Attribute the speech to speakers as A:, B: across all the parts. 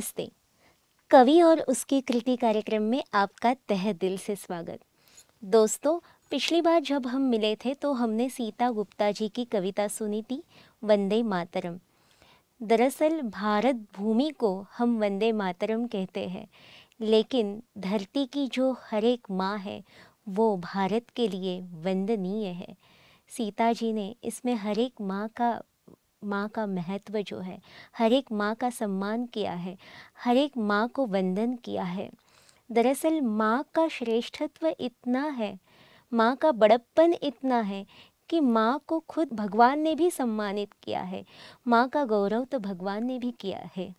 A: नमस्ते कवि और उसकी कृति कार्यक्रम में आपका तह दिल से स्वागत दोस्तों पिछली बार जब हम मिले थे तो हमने सीता गुप्ता जी की कविता सुनी थी वंदे मातरम दरअसल भारत भूमि को हम वंदे मातरम कहते हैं लेकिन धरती की जो हर एक माँ है वो भारत के लिए वंदनीय है सीता जी ने इसमें हर एक माँ का माँ का महत्व जो है हर एक माँ का सम्मान किया है हर एक माँ को वंदन किया है दरअसल माँ का श्रेष्ठत्व इतना है माँ का बड़प्पन इतना है कि माँ को खुद भगवान ने भी सम्मानित किया है माँ का गौरव तो भगवान ने भी किया है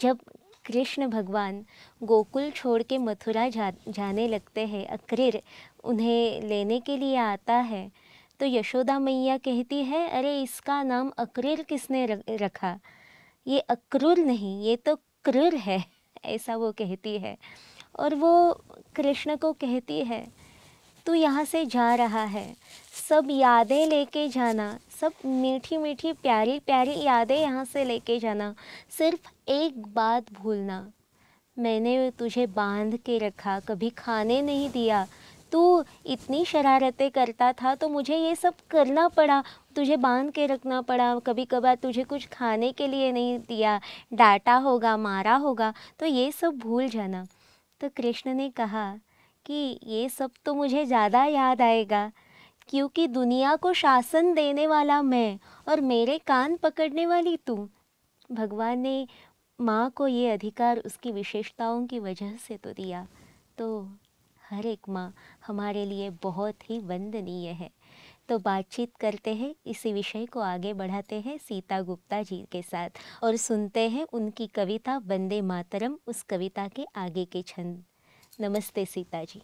A: जब कृष्ण भगवान गोकुल छोड़ के मथुरा जा जाने लगते हैं अक्रिर उन्हें लेने के लिए आता है तो यशोदा मैया कहती है अरे इसका नाम अक्रूर किसने रखा ये अक्रूर नहीं ये तो क्रूर है ऐसा वो कहती है और वो कृष्ण को कहती है तू यहाँ से जा रहा है सब यादें लेके जाना सब मीठी मीठी प्यारी प्यारी यादें यहाँ से लेके जाना सिर्फ एक बात भूलना मैंने तुझे बांध के रखा कभी खाने नहीं दिया तू इतनी शरारतें करता था तो मुझे ये सब करना पड़ा तुझे बांध के रखना पड़ा कभी कभार तुझे कुछ खाने के लिए नहीं दिया डांटा होगा मारा होगा तो ये सब भूल जाना तो कृष्ण ने कहा कि ये सब तो मुझे ज़्यादा याद आएगा क्योंकि दुनिया को शासन देने वाला मैं और मेरे कान पकड़ने वाली तू भगवान ने माँ को ये अधिकार उसकी विशेषताओं की वजह से तो दिया तो हर एक माँ हमारे लिए बहुत ही वंदनीय है तो बातचीत करते हैं इसी विषय को आगे बढ़ाते हैं सीता गुप्ता जी के साथ और सुनते हैं उनकी कविता वंदे मातरम उस कविता के आगे के छंद नमस्ते सीता जी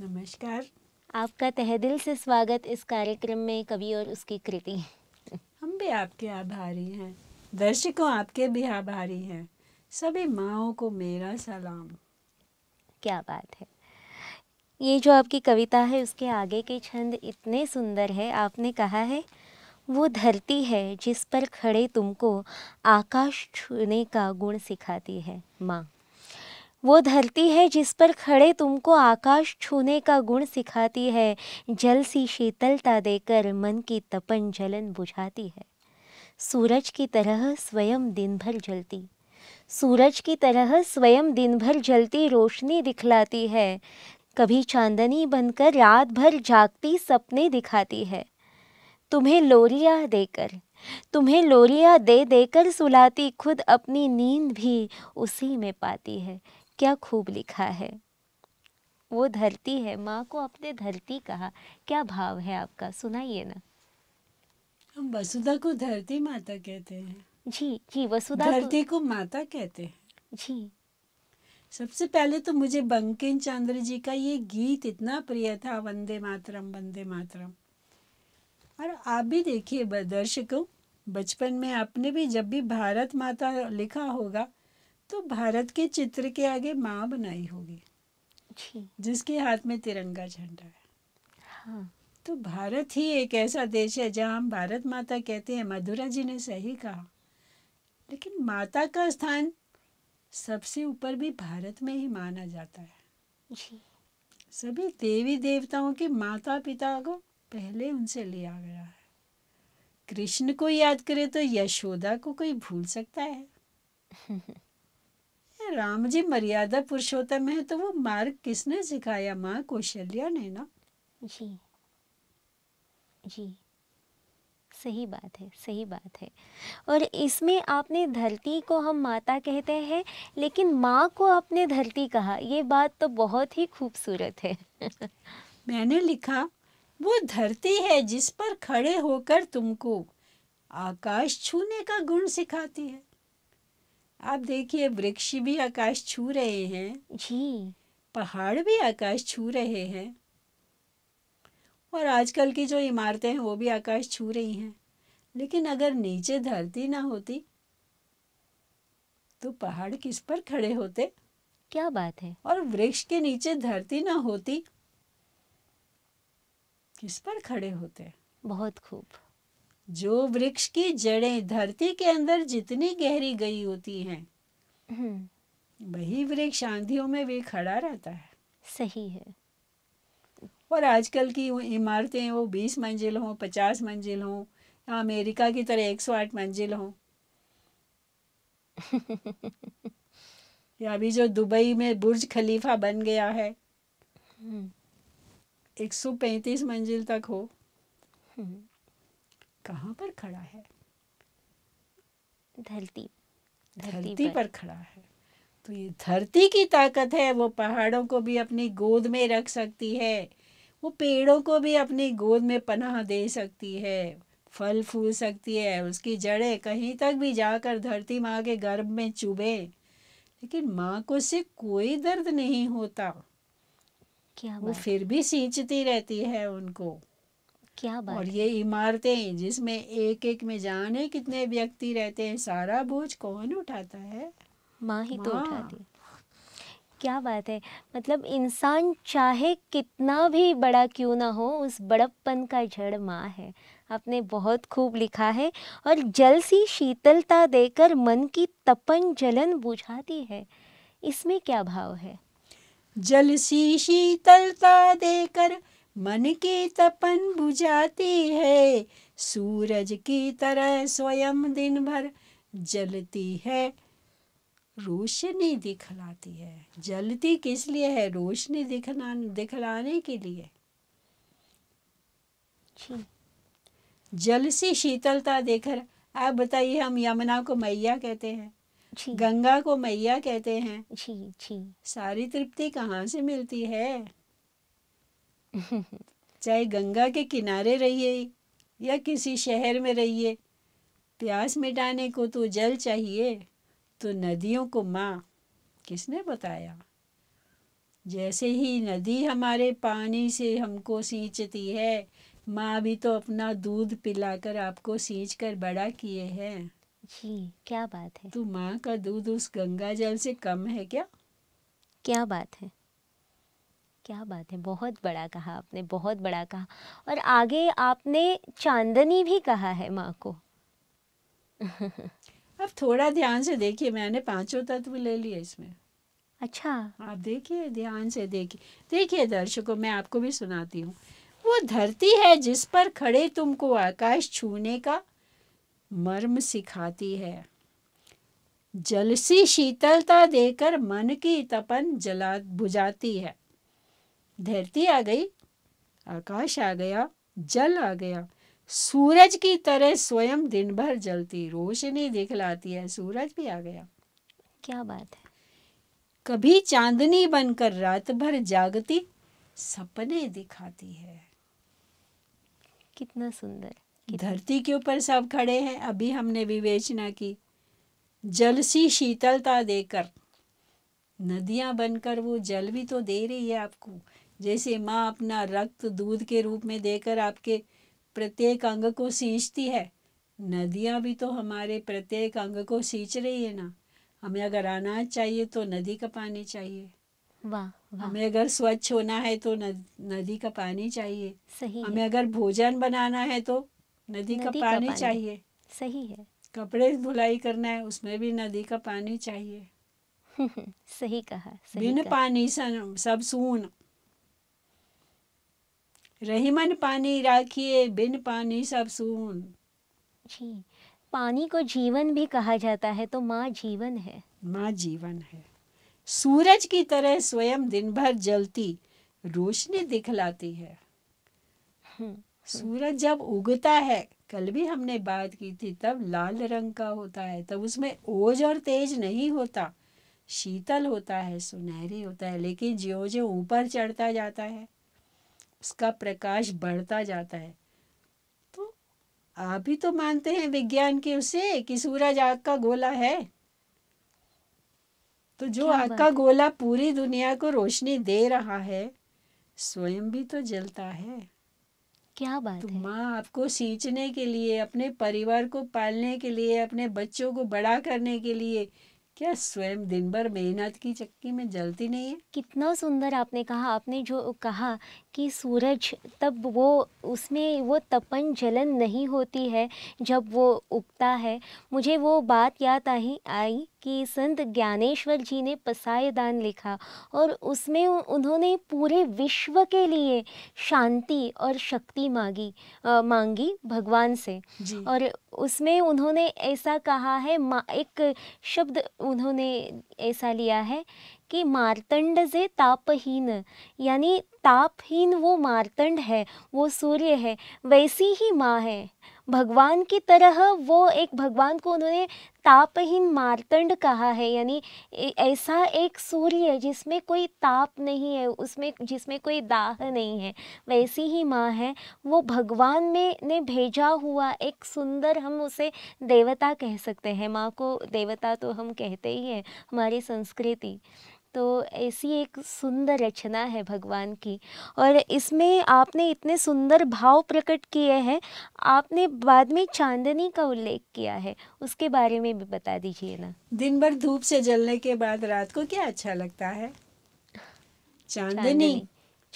A: नमस्कार आपका तह दिल से स्वागत इस कार्यक्रम में कवि और उसकी कृति
B: हम भी आपके आभारी हैं
A: दर्शकों आपके भी
B: आभारी हैं सभी माओ को मेरा सलाम क्या बात है
A: ये जो आपकी कविता है उसके आगे के छंद इतने सुंदर है आपने कहा है वो धरती है जिस पर खड़े तुमको आकाश छूने का गुण सिखाती है माँ वो धरती है जिस पर खड़े तुमको आकाश छूने का गुण सिखाती है जल सी शीतलता देकर मन की तपन जलन बुझाती है सूरज की तरह स्वयं दिन भर जलती सूरज की तरह स्वयं दिन भर जलती रोशनी दिखलाती है कभी चांदनी बनकर रात भर जागती सपने दिखाती है तुम्हें लोरिया देकर तुम्हें लोरिया दे देकर सुलाती खुद अपनी नींद भी उसी में पाती है क्या खूब लिखा है वो धरती है माँ को अपने धरती कहा क्या भाव है आपका सुनाइए ना
B: हम वसुधा को धरती माता कहते हैं जी जी वसुधा धरती को, को माता कहते हैं जी सबसे पहले तो मुझे बंकिम चंद्र जी का ये गीत इतना प्रिय था वंदे मातरम वंदे मातरम और आप भी देखिए दर्शकों बचपन में आपने भी जब भी भारत माता लिखा होगा तो भारत के चित्र के आगे माँ बनाई होगी जिसके हाथ में तिरंगा झंडा है हाँ। तो भारत ही एक ऐसा देश है जहाँ हम भारत माता कहते हैं मधुरा जी ने सही कहा लेकिन माता का स्थान सबसे ऊपर भी भारत में ही माना जाता है सभी देवी देवताओं के माता पिता को पहले उनसे लिया गया है कृष्ण को याद करे तो यशोदा को कोई भूल सकता है राम जी मर्यादा पुरुषोत्तम है तो वो मार्ग किसने
A: सिखाया माँ कौशल्या ने ना जी जी सही बात है सही बात है और इसमें आपने धरती को हम माता कहते हैं लेकिन माँ को आपने धरती कहा ये बात तो बहुत ही खूबसूरत है मैंने लिखा वो धरती है जिस पर
B: खड़े होकर तुमको आकाश छूने का गुण सिखाती है आप देखिए वृक्ष भी आकाश छू रहे हैं जी पहाड़ भी आकाश छू रहे हैं और आजकल की जो इमारतें हैं वो भी आकाश छू रही हैं लेकिन अगर नीचे धरती ना होती तो पहाड़ किस पर खड़े होते क्या बात है और वृक्ष के नीचे धरती ना होती किस पर खड़े होते बहुत खूब जो वृक्ष की जड़ें धरती के अंदर जितनी गहरी गई होती हैं हम्म। वही वृक्ष आंधियों में भी खड़ा रहता है सही है और आजकल की इमारतें वो बीस मंजिल हों पचास मंजिल हों अमेरिका की तरह एक सौ आठ मंजिल हों अभी जो दुबई में बुर्ज खलीफा बन गया है हम्म। एक सौ पैंतीस मंजिल तक हो हम्म। कहाँ पर खड़ा है धरती धरती पर।, पर खड़ा है तो ये धरती की ताकत है वो पहाड़ों को भी अपनी गोद में रख सकती है वो पेड़ों को भी अपनी गोद में पनाह दे सकती है फल फूल सकती है उसकी जड़ें कहीं तक भी जाकर धरती माँ के गर्भ में चुभे लेकिन माँ को से कोई दर्द नहीं होता
A: क्या वो फिर
B: भी सींचती रहती है उनको क्या बात और ये इमारतें जिसमें एक एक में जाने कितने व्यक्ति रहते हैं सारा बोझ कौन उठाता है
A: माँ ही तो माँ। तो उठाती है क्या बात है मतलब इंसान चाहे कितना भी बड़ा क्यों ना हो उस बड़प्पन का जड़ माँ है आपने बहुत खूब लिखा है और जल सी शीतलता देकर मन की तपन जलन बुझाती है इसमें क्या भाव है जल सी शीतलता देकर मन की तपन बुझाती है
B: सूरज की तरह स्वयं दिन भर जलती है रोशनी दिखलाती है जलती किस लिए है रोशनी दिखना दिखलाने के लिए अच्छा। जल से शीतलता देकर आप बताइए हम यमुना को मैया कहते हैं गंगा को मैया कहते हैं जी जी सारी तृप्ति कहाँ से मिलती है चाहे गंगा के किनारे रहिए या किसी शहर में रहिए प्यास मिटाने को तो जल चाहिए तो नदियों को माँ किसने बताया जैसे ही नदी हमारे पानी से हमको सींचती है माँ भी तो अपना दूध पिलाकर आपको सींच कर बड़ा किए हैं जी क्या बात है तो
A: माँ का दूध उस गंगा जल से कम है क्या क्या बात है क्या बात है बहुत बड़ा कहा आपने बहुत बड़ा कहा और आगे आपने चांदनी भी कहा है माँ को अब
B: थोड़ा ध्यान से देखिए मैंने पांचों तत्व ले लिए इसमें अच्छा आप देखिए ध्यान से देखिए देखिए दर्शकों मैं आपको भी सुनाती हूँ वो धरती है जिस पर खड़े तुमको आकाश छूने का मर्म सिखाती है जल सी शीतलता देकर मन की तपन जला बुझाती है धरती आ गई आकाश आ गया जल आ गया सूरज की तरह स्वयं दिन भर जलती रोशनी दिखलाती है सूरज भी आ गया क्या बात है कभी चांदनी बनकर रात भर जागती सपने दिखाती है कितना सुंदर धरती के ऊपर सब खड़े हैं अभी हमने विवेचना की जल सी शीतलता देकर नदियां बनकर वो जल भी तो दे रही है आपको जैसे माँ अपना रक्त दूध के रूप में देकर आपके प्रत्येक अंग को सींचती है नदियाँ भी तो हमारे प्रत्येक अंग को सींच रही है ना हमें अगर अनाज चाहिए तो नदी का पानी चाहिए वाह वा। हमें अगर स्वच्छ होना है तो नदी का पानी चाहिए सही हमें अगर भोजन बनाना है तो नदी, नदी का, पानी का पानी चाहिए सही है कपड़े धुलाई करना है उसमें भी नदी का पानी चाहिए सही कहा सही बिन कहा। पानी सन, सब सुन रही मन पानी राखिए बिन पानी सब सुन जी पानी को जीवन भी कहा जाता है तो माँ जीवन है माँ जीवन है सूरज की तरह स्वयं दिन भर जलती रोशनी दिखलाती है हम्म, हम्म। सूरज जब उगता है कल भी हमने बात की थी तब लाल रंग का होता है तब उसमें ओज और तेज नहीं होता शीतल होता है सुनहरी होता है लेकिन ज्यो ज्यो ऊपर चढ़ता जाता है उसका प्रकाश बढ़ता जाता है तो आप भी तो मानते हैं विज्ञान के उसे कि सूरज आग का गोला है तो जो आग का गोला पूरी दुनिया को रोशनी दे रहा है स्वयं भी तो जलता है क्या बात तो है माँ आपको सींचने के लिए अपने परिवार को पालने के लिए अपने बच्चों को बड़ा करने के लिए
A: क्या स्वयं दिन भर मेहनत की चक्की में जलती नहीं है कितना सुंदर आपने कहा आपने जो कहा कि सूरज तब वो उसमें वो तपन जलन नहीं होती है जब वो उगता है मुझे वो बात याद आई आई कि संत ज्ञानेश्वर जी ने पसायदान लिखा और उसमें उन्होंने पूरे विश्व के लिए शांति और शक्ति मांगी आ, मांगी भगवान से और उसमें उन्होंने ऐसा कहा है एक शब्द उन्होंने ऐसा लिया है कि मारतंड से तापहीन यानी तापहीन वो मारतंड है वो सूर्य है वैसी ही माँ है भगवान की तरह वो एक भगवान को उन्होंने तापहीन मारतंड कहा है यानी ऐसा एक सूर्य है जिसमें कोई ताप नहीं है उसमें जिसमें कोई दाह नहीं है वैसी ही माँ है वो भगवान में ने भेजा हुआ एक सुंदर हम उसे देवता कह सकते हैं माँ को देवता तो हम कहते ही हैं हमारी संस्कृति तो ऐसी एक सुंदर रचना है भगवान की और इसमें आपने इतने सुंदर भाव प्रकट किए हैं आपने बाद में चांदनी का उल्लेख किया है उसके बारे में भी बता दीजिए ना
B: दिन भर धूप से जलने के बाद रात को क्या अच्छा लगता है चांदनी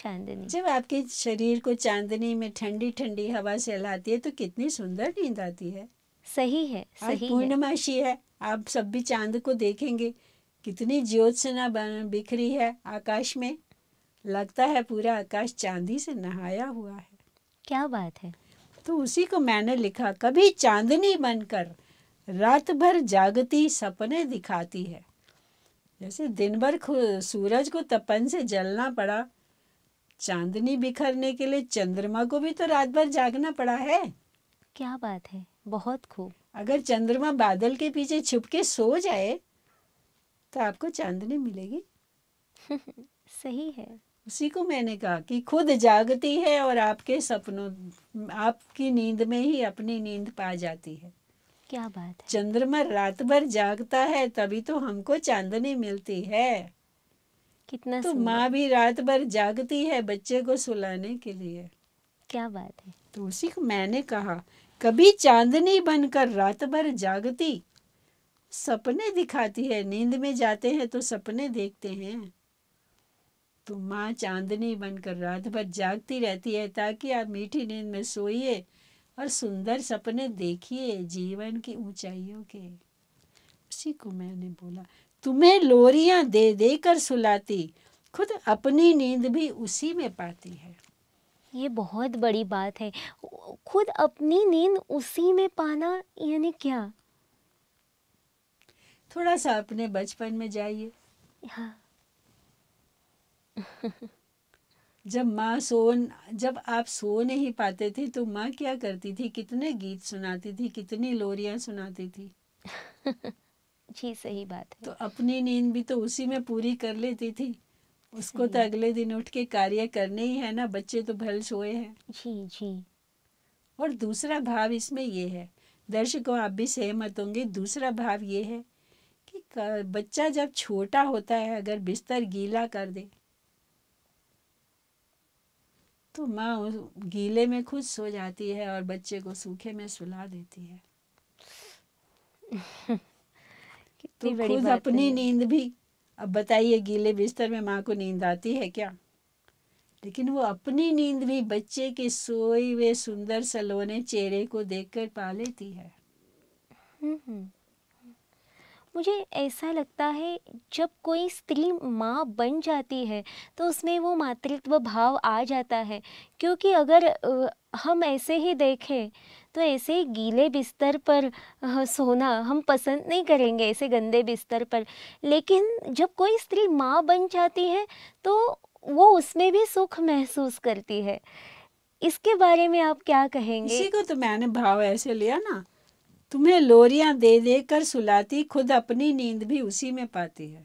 B: चांदनी जब आपके शरीर को चांदनी में ठंडी ठंडी हवा हलाती है तो कितनी सुंदर नींद आती है सही है सही पूर्णमासी है।, है आप सब भी चांद को देखेंगे कितनी ज्योत्सना बिखरी है आकाश में लगता है पूरा आकाश चांदी से नहाया हुआ है क्या बात है तो उसी को मैंने लिखा कभी चांदनी बनकर रात भर जागती सपने दिखाती है जैसे दिन भर सूरज को तपन से जलना पड़ा चांदनी बिखरने के लिए चंद्रमा को भी तो रात भर जागना पड़ा है क्या बात है बहुत खूब अगर चंद्रमा बादल के पीछे छुप के सो जाए तो आपको चांदनी मिलेगी सही है उसी को मैंने कहा कि खुद जागती है और आपके सपनों आपकी नींद में ही अपनी नींद पा जाती है क्या बात है चंद्रमा रात भर जागता है तभी तो हमको चांदनी मिलती है कितना तो माँ भी रात भर जागती है बच्चे को सुलाने के लिए क्या बात है तो उसी को मैंने कहा कभी चांदनी बनकर रात भर जागती सपने दिखाती है नींद में जाते हैं तो सपने देखते हैं तो माँ चांदनी बनकर रात भर जागती रहती है ताकि आप मीठी नींद में सोइए और सुंदर सपने देखिए जीवन की ऊंचाइयों के उसी को मैंने बोला तुम्हें लोरियां दे दे कर सुलाती खुद अपनी नींद
A: भी उसी में पाती है ये बहुत बड़ी बात है खुद अपनी नींद उसी में पाना यानी क्या
B: थोड़ा सा अपने बचपन में जाइए हाँ। जब माँ सोन जब आप सो नहीं पाते थे तो माँ क्या करती थी कितने गीत सुनाती थी कितनी लोरियां सुनाती थी जी सही बात है तो अपनी नींद भी तो उसी में पूरी कर लेती थी उसको तो अगले दिन उठ के कार्य करने ही है ना बच्चे तो भल सोए हैं जी जी और दूसरा भाव इसमें ये है दर्शकों आप भी सहमत होंगे दूसरा भाव ये है बच्चा जब छोटा होता है अगर बिस्तर गीला कर दे तो माँ उस गीले में खुद सो जाती है और बच्चे को सूखे में सुला देती है तो खुद अपनी नींद भी अब बताइए गीले बिस्तर में माँ को नींद आती है क्या लेकिन वो अपनी नींद भी बच्चे के सोए हुए सुंदर सलोने चेहरे को देखकर पा लेती है
A: हम्म, हम्म। मुझे ऐसा लगता है जब कोई स्त्री माँ बन जाती है तो उसमें वो मातृत्व भाव आ जाता है क्योंकि अगर हम ऐसे ही देखें तो ऐसे गीले बिस्तर पर सोना हम पसंद नहीं करेंगे ऐसे गंदे बिस्तर पर लेकिन जब कोई स्त्री माँ बन जाती है तो वो उसमें भी सुख महसूस करती है इसके बारे में आप क्या कहेंगे इसी को तो
B: मैंने भाव ऐसे लिया ना तुम्हें लोरियां दे दे कर सुलाती खुद अपनी नींद भी उसी में पाती है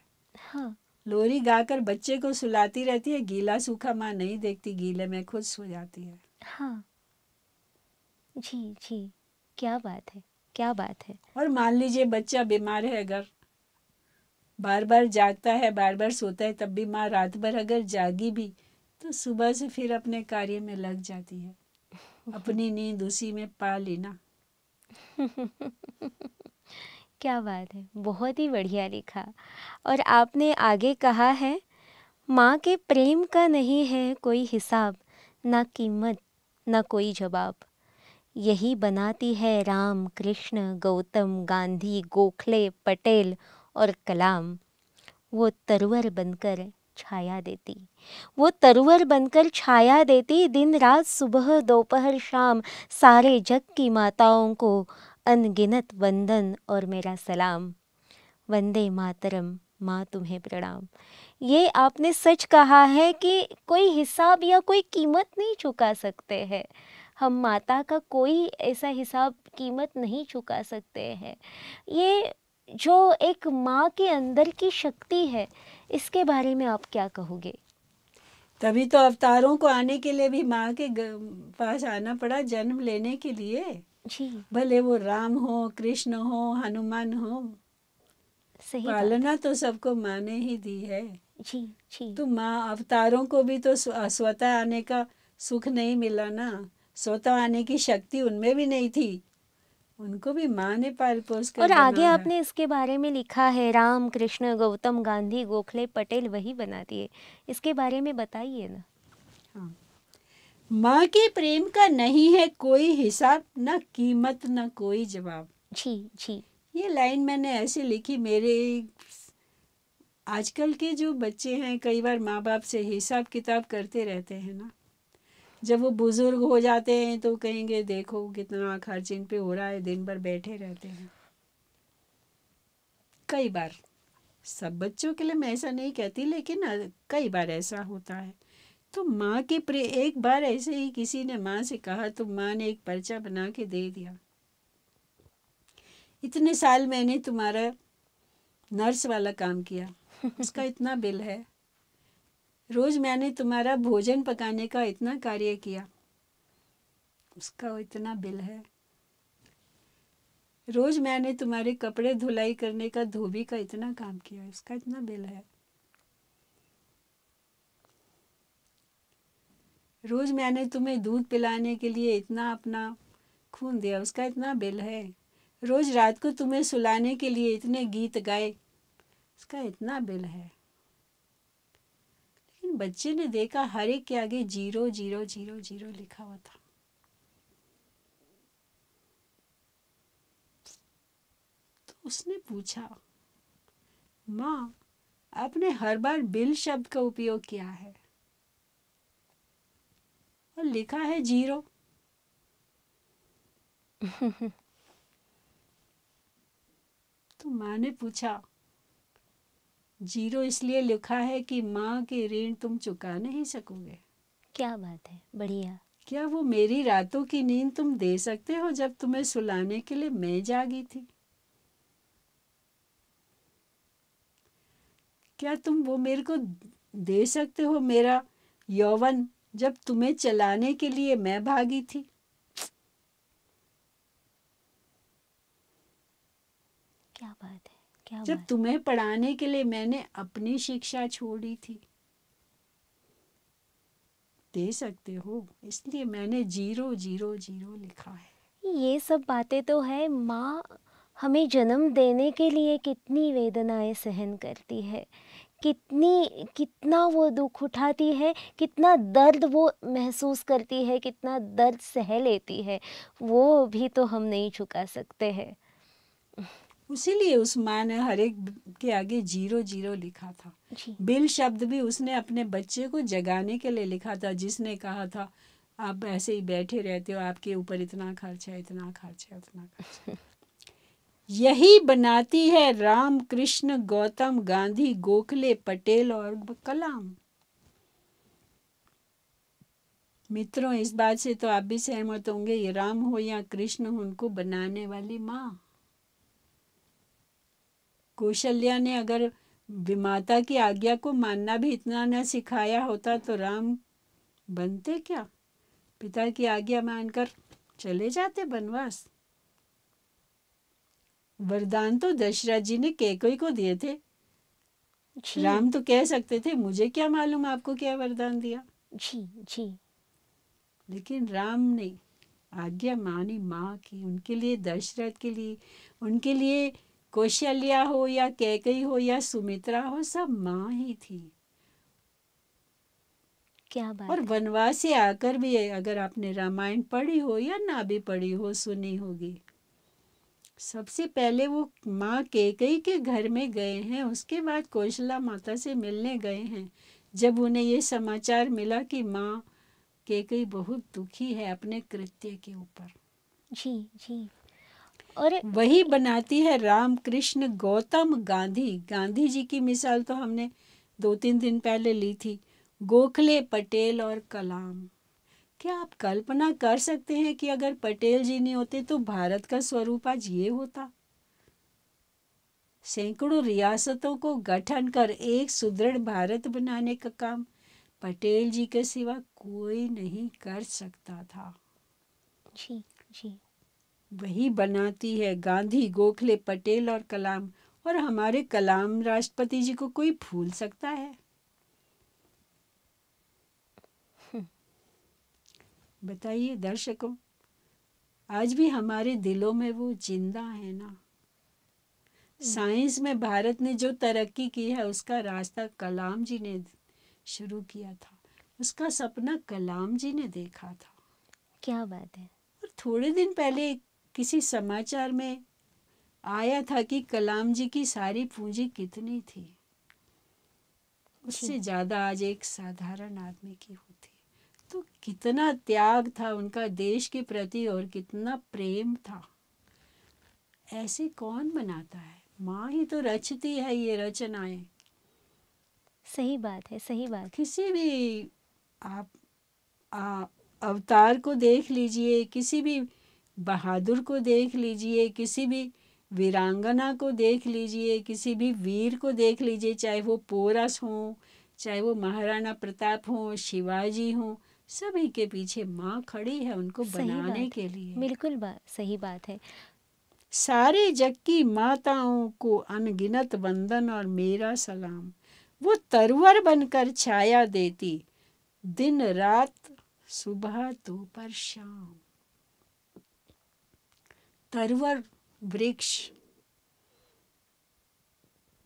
B: हाँ। लोरी गाकर बच्चे को सुलाती रहती है गीला सूखा माँ नहीं देखती गीले में खुद सो जाती है
A: हाँ जी जी क्या बात है क्या बात है और मान
B: लीजिए बच्चा बीमार है अगर बार बार जागता है बार बार सोता है तब भी माँ रात भर अगर जागी भी तो सुबह से फिर अपने कार्य में लग जाती है अपनी नींद उसी में पा लेना
A: क्या बात है बहुत ही बढ़िया लिखा और आपने आगे कहा है माँ के प्रेम का नहीं है कोई हिसाब ना कीमत ना कोई जवाब यही बनाती है राम कृष्ण गौतम गांधी गोखले पटेल और कलाम वो तरवर बनकर छाया देती वो तरुवर बनकर छाया देती दिन रात सुबह दोपहर शाम सारे जग की माताओं को अनगिनत वंदन और मेरा सलाम वंदे मातरम माँ तुम्हें प्रणाम ये आपने सच कहा है कि कोई हिसाब या कोई कीमत नहीं चुका सकते हैं हम माता का कोई ऐसा हिसाब कीमत नहीं चुका सकते हैं ये जो एक माँ के अंदर की शक्ति है इसके बारे में आप क्या कहोगे
B: तभी तो अवतारों को आने के लिए भी माँ के पास आना पड़ा जन्म लेने के लिए जी भले वो राम हो कृष्ण हो हनुमान हो सही पालना तो सबको माँ ने ही दी है जी जी तो माँ अवतारों को भी तो स्वतः आने का सुख नहीं मिला ना स्वतः आने की शक्ति उनमें भी नहीं थी उनको भी माँ ने पाल पोस कर और आगे आपने
A: इसके बारे में लिखा है राम कृष्ण गौतम गांधी गोखले पटेल वही बना दिए इसके बारे में बताइए ना हाँ।
B: माँ के प्रेम का नहीं है कोई हिसाब न कीमत न कोई जवाब जी जी ये लाइन मैंने ऐसे लिखी मेरे आजकल के जो बच्चे हैं कई बार माँ बाप से हिसाब किताब करते रहते हैं ना जब वो बुजुर्ग हो जाते हैं तो कहेंगे देखो कितना खर्च इन पे हो रहा है दिन भर बैठे रहते हैं कई बार सब बच्चों के लिए मैं ऐसा नहीं कहती लेकिन कई बार ऐसा होता है तो माँ के प्रे एक बार ऐसे ही किसी ने माँ से कहा तो माँ ने एक पर्चा बना के दे दिया इतने साल मैंने तुम्हारा नर्स वाला काम किया उसका इतना बिल है रोज मैंने तुम्हारा भोजन पकाने का इतना कार्य किया उसका इतना बिल है रोज मैंने तुम्हारे कपड़े धुलाई करने का धोबी का इतना काम किया उसका इतना बिल है रोज मैंने तुम्हें दूध पिलाने के लिए इतना अपना खून दिया उसका इतना बिल है रोज रात को तुम्हें सुलाने के लिए इतने गीत गाए उसका इतना बिल है बच्चे ने देखा हर एक के आगे जीरो जीरो जीरो जीरो लिखा हुआ था तो उसने पूछा माँ आपने हर बार बिल शब्द का उपयोग किया है और लिखा है जीरो तो माँ ने पूछा जीरो इसलिए लिखा है कि माँ के ऋण तुम चुका नहीं सकोगे क्या बात है बढ़िया क्या वो मेरी रातों की नींद तुम दे सकते हो जब तुम्हें सुलाने के लिए मैं जागी थी क्या तुम वो मेरे को दे सकते हो मेरा यौवन जब तुम्हें चलाने के लिए मैं भागी थी क्या जब तुम्हें पढ़ाने के लिए मैंने अपनी शिक्षा छोड़ी थी दे सकते हो इसलिए मैंने जीरो जीरो जीरो लिखा
A: है ये सब बातें तो है माँ हमें जन्म देने के लिए कितनी वेदनाएं सहन करती है कितनी कितना वो दुख उठाती है कितना दर्द वो महसूस करती है कितना दर्द सह लेती है वो भी तो हम नहीं चुका सकते हैं
B: उसीलिए उस माँ ने हर एक के आगे जीरो जीरो लिखा था बिल शब्द भी उसने अपने बच्चे को जगाने के लिए लिखा था जिसने कहा था आप ऐसे ही बैठे रहते हो आपके ऊपर इतना खर्च है इतना खर्च है उतना खर्च यही बनाती है राम कृष्ण गौतम गांधी गोखले पटेल और कलाम मित्रों इस बात से तो आप भी सहमत होंगे ये राम हो या कृष्ण हो उनको बनाने वाली माँ कौशल्या ने अगर विमाता की आज्ञा को मानना भी इतना न सिखाया होता तो राम बनते क्या पिता की आज्ञा मानकर चले जाते वनवास वरदान तो दशरथ जी ने केकई को दिए थे राम तो कह सकते थे मुझे क्या मालूम आपको क्या वरदान दिया जी जी लेकिन राम ने आज्ञा मानी माँ की उनके लिए दशरथ के लिए उनके लिए कौशल्या हो या कैकई हो या सुमित्रा हो सब माँ ही थी क्या बात और वनवास से आकर भी अगर आपने रामायण पढ़ी हो या ना भी पढ़ी हो सुनी होगी सबसे पहले वो माँ केकई के घर में गए हैं उसके बाद कौशला माता से मिलने गए हैं जब उन्हें ये समाचार मिला कि माँ केकई बहुत दुखी है अपने कृत्य के ऊपर जी जी और वही बनाती है राम कृष्ण गौतम गांधी गांधी जी की मिसाल तो हमने दो तीन दिन पहले ली थी गोखले पटेल और कलाम क्या आप कल्पना कर सकते हैं कि अगर पटेल जी नहीं होते तो भारत का स्वरूप आज ये होता सैकड़ों रियासतों को गठन कर एक सुदृढ़ भारत बनाने का काम पटेल जी के सिवा कोई नहीं कर सकता था जी जी वही बनाती है गांधी गोखले पटेल और कलाम और हमारे कलाम राष्ट्रपति जी को कोई भूल सकता है हम्म। बताइए दर्शकों आज भी हमारे दिलों में वो जिंदा है ना हम्म। साइंस में भारत ने जो तरक्की की है उसका रास्ता कलाम जी ने शुरू किया था उसका सपना कलाम जी ने देखा था क्या बात है और थोड़े दिन पहले एक किसी समाचार में आया था कि कलाम जी की सारी पूंजी कितनी थी उससे ज़्यादा आज एक साधारण आदमी की होती तो कितना त्याग था उनका देश के प्रति और कितना प्रेम था ऐसे कौन बनाता है माँ ही तो रचती है ये रचनाएं सही बात है सही बात किसी भी आप आ, अवतार को देख लीजिए किसी भी बहादुर को देख लीजिए किसी भी वीरांगना को देख लीजिए किसी भी वीर को देख लीजिए चाहे वो पोरस हो चाहे वो महाराणा प्रताप हो शिवाजी हों सभी के पीछे माँ खड़ी है उनको बनाने के लिए बिल्कुल बा, सही बात है सारे जग की माताओं को अनगिनत वंदन और मेरा सलाम वो तरवर बनकर छाया देती दिन रात सुबह तो पर शाम तरवर वृक्ष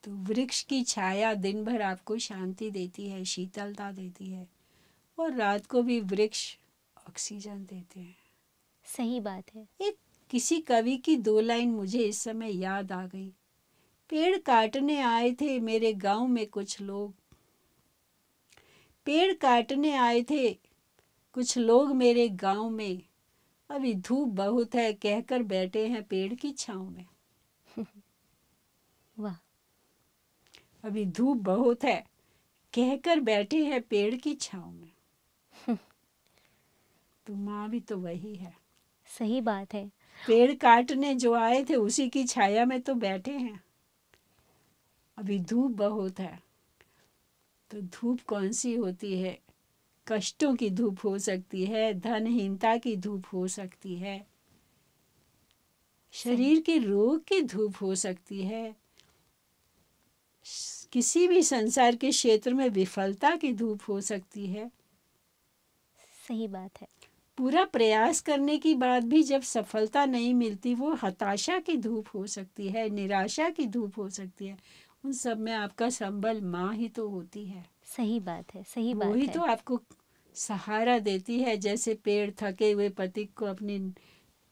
B: तो वृक्ष की छाया दिन भर आपको शांति देती है शीतलता देती है और रात को भी वृक्ष ऑक्सीजन देते हैं सही बात है एक किसी कवि की दो लाइन मुझे इस समय याद आ गई पेड़ काटने आए थे मेरे गांव में कुछ लोग पेड़ काटने आए थे कुछ लोग मेरे गांव में अभी धूप बहुत है कहकर बैठे हैं पेड़ की छाँव
A: में
B: वाह अभी धूप बहुत है कहकर बैठे हैं पेड़ की छाँव में तो माँ भी तो वही है सही बात है पेड़ काटने जो आए थे उसी की छाया में तो बैठे हैं अभी धूप बहुत है तो धूप कौन सी होती है कष्टों की धूप हो सकती है धनहीनता की धूप हो सकती है शरीर के रोग की धूप हो सकती है किसी भी संसार के क्षेत्र में विफलता की धूप हो सकती है सही बात है पूरा प्रयास करने की बात भी जब सफलता नहीं मिलती वो हताशा की धूप हो सकती है निराशा की धूप हो सकती है उन सब में आपका संबल माँ ही तो होती है सही बात है सही बात वही तो आपको सहारा देती है जैसे पेड़ थके हुए पति को अपनी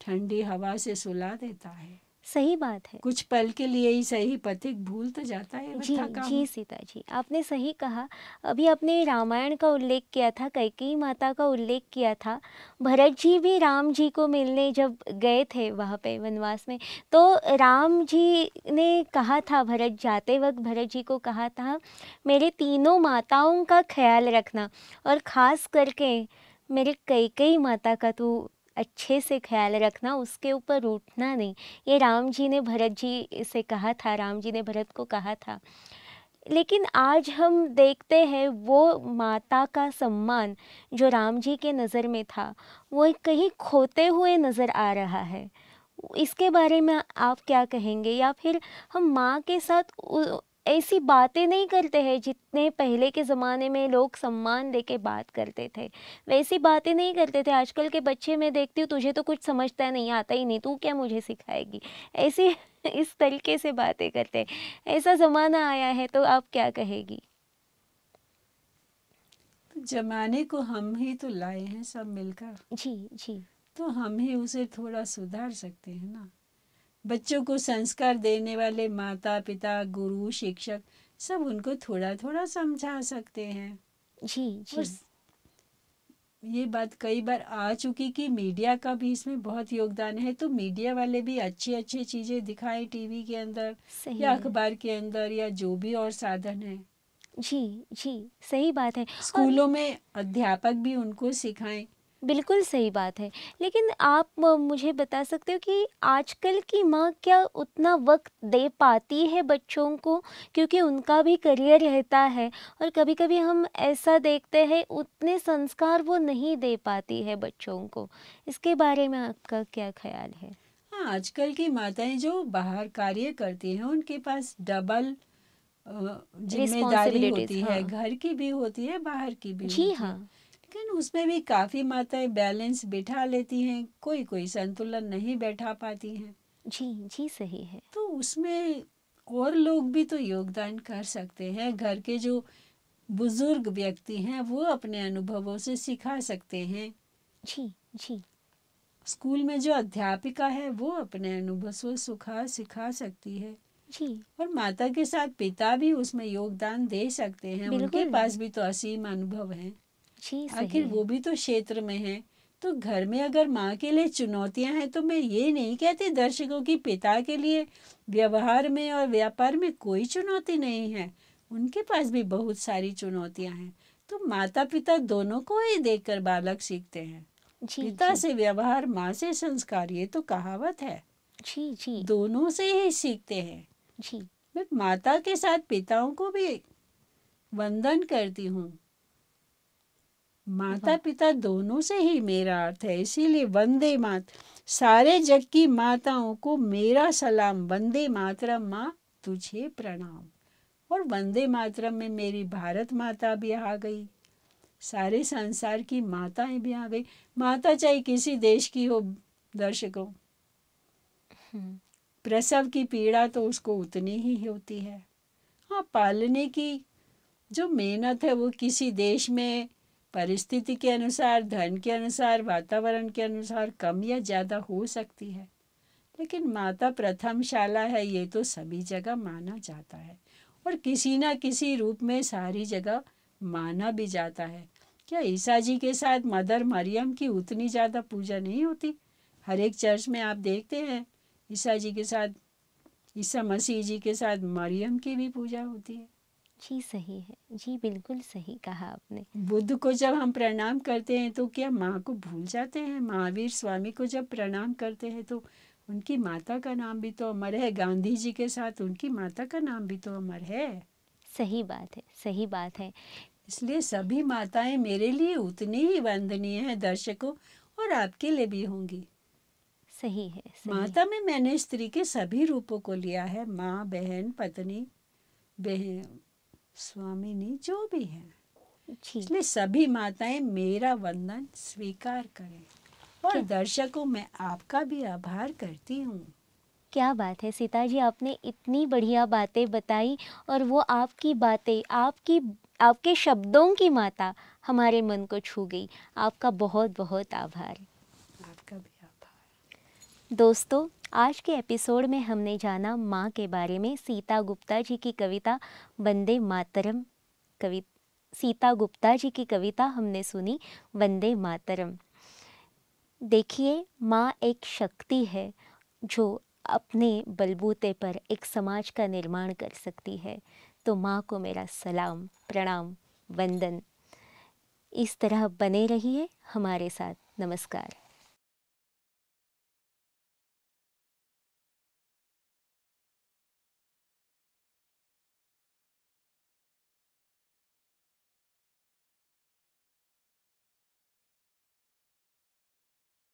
B: ठंडी हवा से सुला देता
A: है सही बात है कुछ पल के लिए ही सही पथिक भूल तो जाता है जी जी सीता जी आपने सही कहा अभी आपने रामायण का उल्लेख किया था कैकेयी माता का उल्लेख किया था भरत जी भी राम जी को मिलने जब गए थे वहाँ पे वनवास में तो राम जी ने कहा था भरत जाते वक्त भरत जी को कहा था मेरे तीनों माताओं का ख्याल रखना और ख़ास करके मेरे कई कई माता का तू तो अच्छे से ख्याल रखना उसके ऊपर उठना नहीं ये राम जी ने भरत जी से कहा था राम जी ने भरत को कहा था लेकिन आज हम देखते हैं वो माता का सम्मान जो राम जी के नज़र में था वो कहीं खोते हुए नज़र आ रहा है इसके बारे में आप क्या कहेंगे या फिर हम माँ के साथ ऐसी बातें नहीं करते हैं जितने पहले के ज़माने में लोग सम्मान दे के बात करते थे वैसी बातें नहीं करते थे आजकल के बच्चे मैं देखती हूँ तुझे तो कुछ समझता नहीं आता ही नहीं तू क्या मुझे सिखाएगी ऐसी इस तरीके से बातें करते ऐसा ज़माना आया है तो आप क्या कहेगी
B: जमाने को हम ही तो लाए हैं सब मिलकर जी जी तो हम ही उसे थोड़ा सुधार सकते हैं ना बच्चों को संस्कार देने वाले माता पिता गुरु शिक्षक सब उनको थोड़ा थोड़ा समझा सकते हैं जी जी और ये बात कई बार आ चुकी कि मीडिया का भी इसमें बहुत योगदान है तो मीडिया वाले भी अच्छी अच्छी चीजें दिखाए टीवी के अंदर या अखबार के अंदर या
A: जो भी और साधन है जी जी सही बात है स्कूलों और... में अध्यापक भी उनको सिखाएं बिल्कुल सही बात है लेकिन आप मुझे बता सकते हो कि आजकल की माँ क्या उतना वक्त दे पाती है बच्चों को क्योंकि उनका भी करियर रहता है और कभी कभी हम ऐसा देखते हैं उतने संस्कार वो नहीं दे पाती है बच्चों को इसके बारे में आपका क्या ख्याल है
B: हाँ आजकल की माताएं जो बाहर कार्य करती हैं उनके पास डबल जिम्मेदारी होती हाँ। है घर की भी होती है बाहर की भी जी हाँ लेकिन उसमें भी काफ़ी माताएं बैलेंस बिठा लेती हैं कोई कोई संतुलन नहीं बैठा पाती हैं जी जी सही है तो उसमें और लोग भी तो योगदान कर सकते हैं घर के जो बुजुर्ग व्यक्ति हैं वो अपने अनुभवों से सिखा सकते हैं जी जी स्कूल में जो अध्यापिका है वो अपने अनुभव से सुखा सिखा सकती है जी और माता के साथ पिता भी उसमें योगदान दे सकते हैं उनके पास भी तो असीम अनुभव है जी आखिर वो भी तो क्षेत्र में है तो घर में अगर माँ के लिए चुनौतियाँ हैं तो मैं ये नहीं कहती दर्शकों की पिता के लिए व्यवहार में और व्यापार में कोई चुनौती नहीं है उनके पास भी बहुत सारी चुनौतियाँ हैं तो माता पिता दोनों को ही देखकर बालक सीखते हैं जी, पिता जी. से व्यवहार माँ से संस्कार ये तो कहावत है जी जी दोनों से ही सीखते हैं जी मैं माता के साथ पिताओं को भी वंदन करती हूँ माता पिता दोनों से ही मेरा अर्थ है इसीलिए वंदे मात सारे जग की माताओं को मेरा सलाम वंदे मातरम माँ तुझे प्रणाम और वंदे मातरम में मेरी भारत माता भी आ गई सारे संसार की माताएं भी आ गई माता चाहे किसी देश की हो दर्शकों हम्म। प्रसव की पीड़ा तो उसको उतनी ही होती है हाँ पालने की जो मेहनत है वो किसी देश में परिस्थिति के अनुसार धन के अनुसार वातावरण के अनुसार कम या ज़्यादा हो सकती है लेकिन माता प्रथम शाला है ये तो सभी जगह माना जाता है और किसी ना किसी रूप में सारी जगह माना भी जाता है क्या ईसा जी के साथ मदर मरियम की उतनी ज़्यादा पूजा नहीं होती हर एक चर्च में आप देखते हैं ईसा जी के साथ ईसा मसीह जी के साथ मरियम की भी पूजा होती है जी सही है जी बिल्कुल सही कहा आपने बुद्ध को जब हम प्रणाम करते हैं तो क्या माँ को भूल जाते हैं महावीर स्वामी को जब प्रणाम करते हैं तो उनकी माता का नाम भी तो अमर है गांधी जी के साथ उनकी माता का नाम भी तो अमर है सही बात है सही बात है इसलिए सभी माताएं मेरे लिए उतनी ही वंदनीय है दर्शकों और आपके लिए भी होंगी सही है सही माता में मैंने स्त्री के सभी रूपों को लिया है माँ बहन पत्नी बहन स्वामी ने जो भी है इसलिए सभी माताएं मेरा वंदन स्वीकार करें और दर्शकों मैं आपका भी आभार
A: करती हूँ क्या बात है सीता जी आपने इतनी बढ़िया बातें बताई और वो आपकी बातें आपकी आपके शब्दों की माता हमारे मन को छू गई आपका बहुत बहुत आभार आपका भी आभार दोस्तों आज के एपिसोड में हमने जाना माँ के बारे में सीता गुप्ता जी की कविता वंदे मातरम कवि सीता गुप्ता जी की कविता हमने सुनी वंदे मातरम देखिए माँ एक शक्ति है जो अपने बलबूते पर एक समाज का निर्माण कर सकती है तो माँ को मेरा सलाम प्रणाम वंदन इस तरह बने रहिए हमारे साथ नमस्कार